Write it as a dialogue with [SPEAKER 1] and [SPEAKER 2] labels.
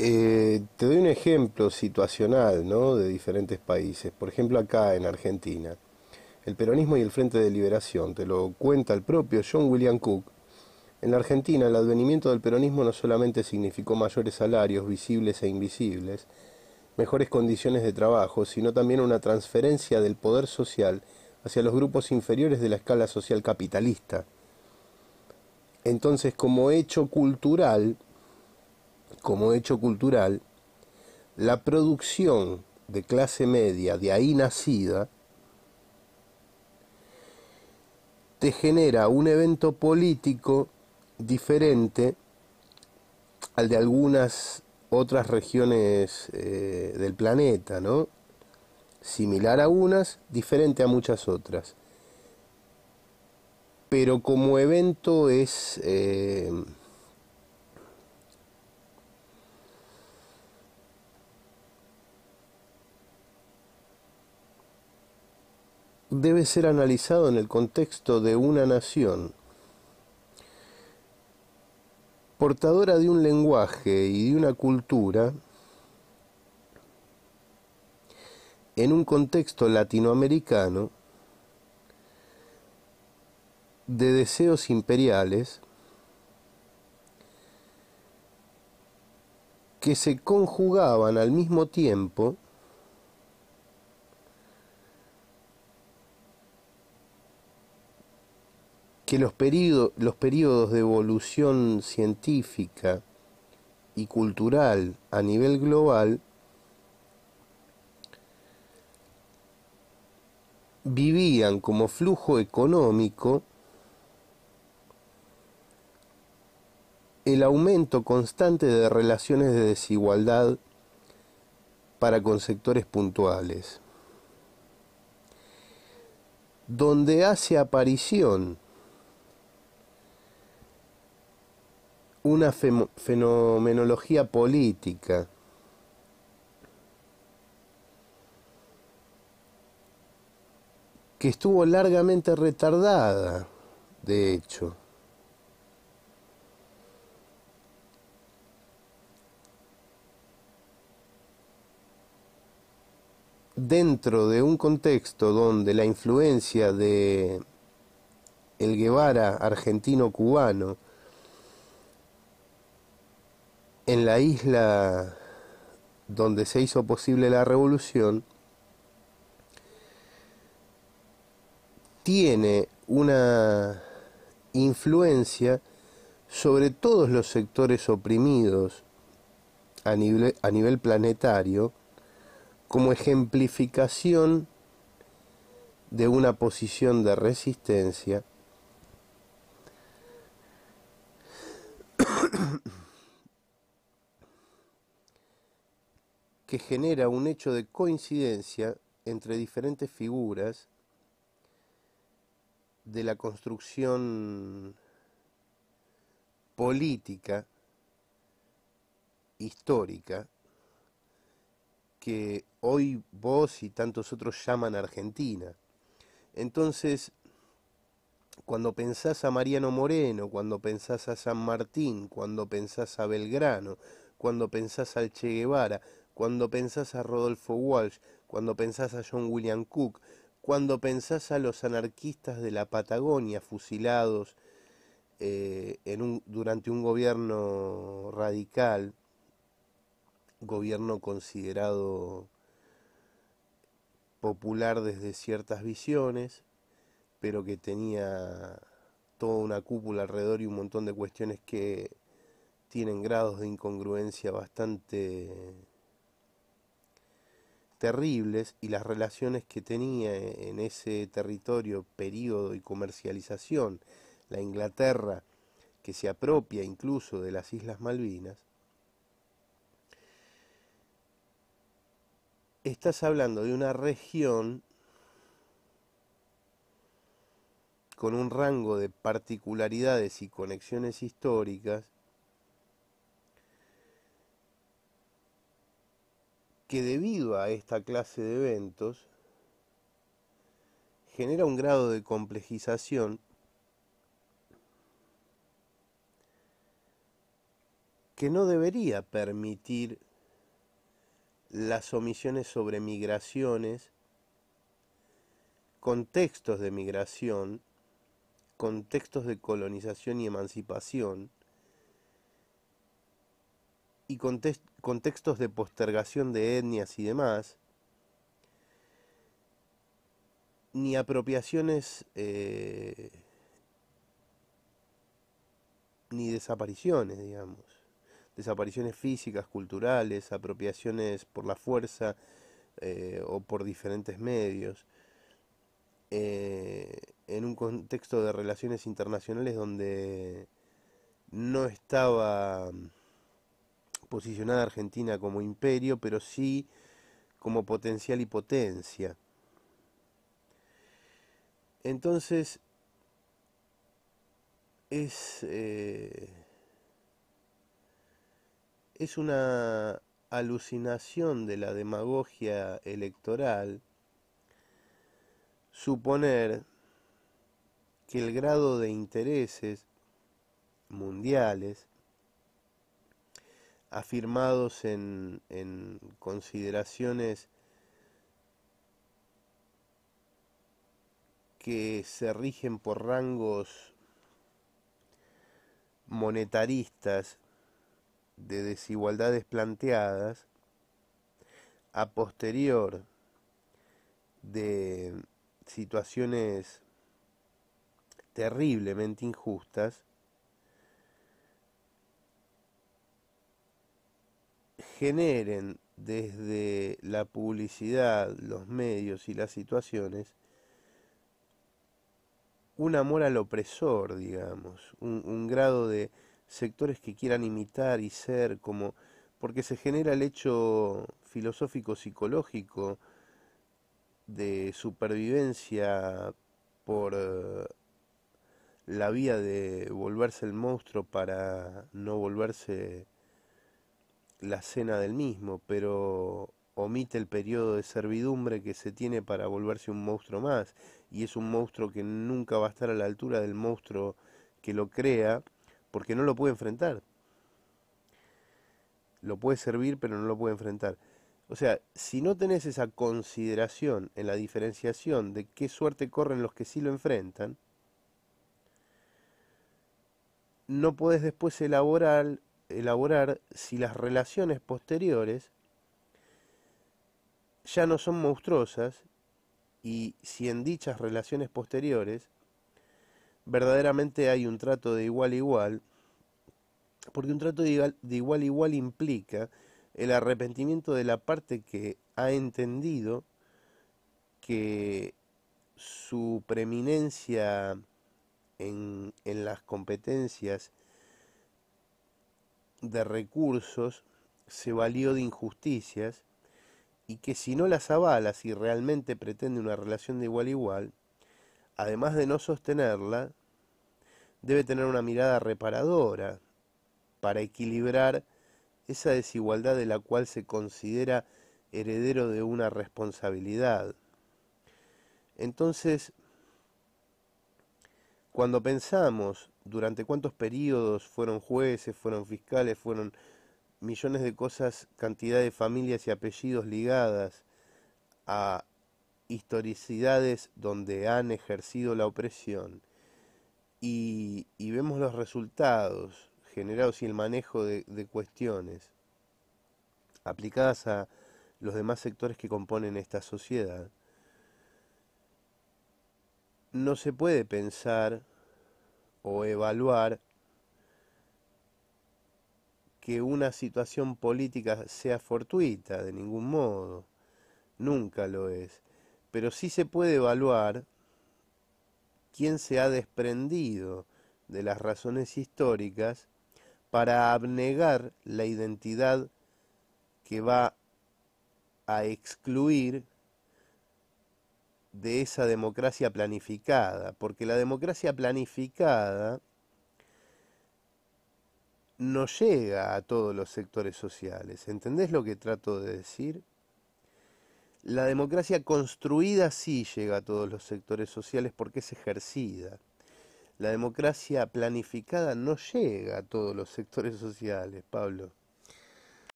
[SPEAKER 1] Eh, te doy un ejemplo situacional ¿no? de diferentes países. Por ejemplo, acá en Argentina, el peronismo y el Frente de Liberación, te lo cuenta el propio John William Cook. En la Argentina, el advenimiento del peronismo no solamente significó mayores salarios visibles e invisibles, mejores condiciones de trabajo, sino también una transferencia del poder social hacia los grupos inferiores de la escala social capitalista. Entonces, como hecho cultural, como hecho cultural, la producción de clase media, de ahí nacida, te genera un evento político diferente al de algunas otras regiones eh, del planeta, ¿no? Similar a unas, diferente a muchas otras. Pero como evento es... Eh, debe ser analizado en el contexto de una nación portadora de un lenguaje y de una cultura en un contexto latinoamericano de deseos imperiales que se conjugaban al mismo tiempo que los, periodos de evolución científica y cultural a nivel global vivían como flujo económico el aumento constante de relaciones de desigualdad para con sectores puntuales, donde hace aparición una fenomenología política. que estuvo largamente retardada, de hecho. dentro de un contexto donde la influencia de el Guevara argentino cubano en la isla donde se hizo posible la revolución, tiene una influencia sobre todos los sectores oprimidos a nivel, planetario como ejemplificación de una posición de resistencia que genera un hecho de coincidencia entre diferentes figuras de la construcción política histórica que hoy vos y tantos otros llaman Argentina. Entonces, cuando pensás a Mariano Moreno, cuando pensás a San Martín, cuando pensás a Belgrano, cuando pensás al Che Guevara, cuando pensás a Rodolfo Walsh, cuando pensás a John William Cook, cuando pensás a los anarquistas de la Patagonia fusilados eh, durante un gobierno radical, gobierno considerado popular desde ciertas visiones, pero que tenía toda una cúpula alrededor y un montón de cuestiones que tienen grados de incongruencia bastante terribles y las relaciones que tenía en ese territorio, periodo y comercialización la Inglaterra que se apropia incluso de las Islas Malvinas, estás hablando de una región con un rango de particularidades y conexiones históricas que debido a esta clase de eventos genera un grado de complejización que no debería permitir las omisiones sobre migraciones, contextos de migración, contextos de colonización y emancipación, y contextos de postergación de etnias y demás, ni apropiaciones eh, ni desapariciones, digamos. Desapariciones físicas, culturales, apropiaciones por la fuerza eh, o por diferentes medios. Eh, en un contexto de relaciones internacionales donde no estaba posicionada Argentina como imperio, pero sí como potencial y potencia. Entonces, es, eh, es una alucinación de la demagogia electoral suponer que el grado de intereses mundiales afirmados en, consideraciones que se rigen por rangos monetaristas de desigualdades planteadas, a posterior de situaciones terriblemente injustas, generen desde la publicidad, los medios y las situaciones un amor al opresor, digamos, un, grado de sectores que quieran imitar y ser como, porque se genera el hecho filosófico psicológico de supervivencia por eh, la vía de volverse el monstruo para no volverse la cena del mismo, pero omite el periodo de servidumbre que se tiene para volverse un monstruo más, y es un monstruo que nunca va a estar a la altura del monstruo que lo crea, porque no lo puede enfrentar. Lo puede servir, pero no lo puede enfrentar. O sea, si no tenés esa consideración en la diferenciación de qué suerte corren los que sí lo enfrentan, no podés después elaborar elaborar si las relaciones posteriores ya no son monstruosas y si en dichas relaciones posteriores verdaderamente hay un trato de igual a igual, porque un trato de igual, de igual a igual implica el arrepentimiento de la parte que ha entendido que su preeminencia en, en las competencias de recursos se valió de injusticias y que si no las avala, si realmente pretende una relación de igual a igual, además de no sostenerla, debe tener una mirada reparadora para equilibrar esa desigualdad de la cual se considera heredero de una responsabilidad. Entonces, cuando pensamos durante cuántos periodos fueron jueces, fueron fiscales, fueron millones de cosas, cantidad de familias y apellidos ligadas a historicidades donde han ejercido la opresión y, vemos los resultados generados y el manejo de cuestiones aplicadas a los demás sectores que componen esta sociedad, no se puede pensar o evaluar que una situación política sea fortuita, de ningún modo, nunca lo es, pero sí se puede evaluar quién se ha desprendido de las razones históricas para abnegar la identidad que va a excluir de esa democracia planificada, porque la democracia planificada no llega a todos los sectores sociales. ¿Entendés lo que trato de decir? La democracia construida sí llega a todos los sectores sociales porque es ejercida. La democracia planificada no llega a todos los sectores sociales, Pablo.